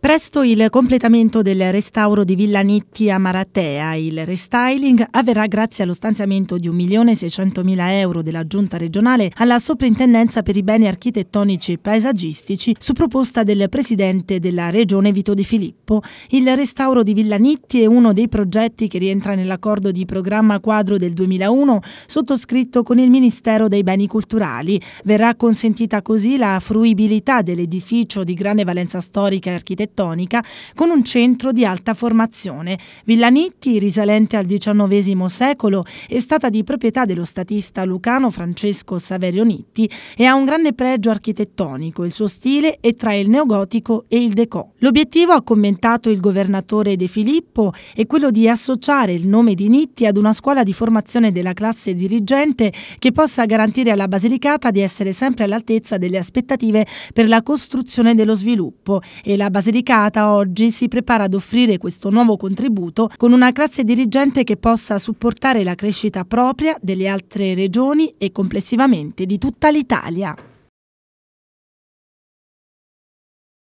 Presto il completamento del restauro di Villa Nitti a Maratea. Il restyling avverrà grazie allo stanziamento di 1.600.000 euro della Giunta regionale alla Soprintendenza per i beni architettonici e paesaggistici su proposta del Presidente della Regione Vito Di Filippo. Il restauro di Villa Nitti è uno dei progetti che rientra nell'accordo di programma quadro del 2001 sottoscritto con il Ministero dei Beni Culturali. Verrà consentita così la fruibilità dell'edificio di grande valenza storica e architettonica architettonica con un centro di alta formazione. Villanitti, risalente al XIX secolo, è stata di proprietà dello statista lucano Francesco Saverio Nitti e ha un grande pregio architettonico. Il suo stile è tra il neogotico e il decò. L'obiettivo, ha commentato il governatore De Filippo, è quello di associare il nome di Nitti ad una scuola di formazione della classe dirigente che possa garantire alla Basilicata di essere sempre all'altezza delle aspettative per la costruzione dello sviluppo e la Basilicata Basilicata oggi si prepara ad offrire questo nuovo contributo con una classe dirigente che possa supportare la crescita propria delle altre regioni e complessivamente di tutta l'Italia.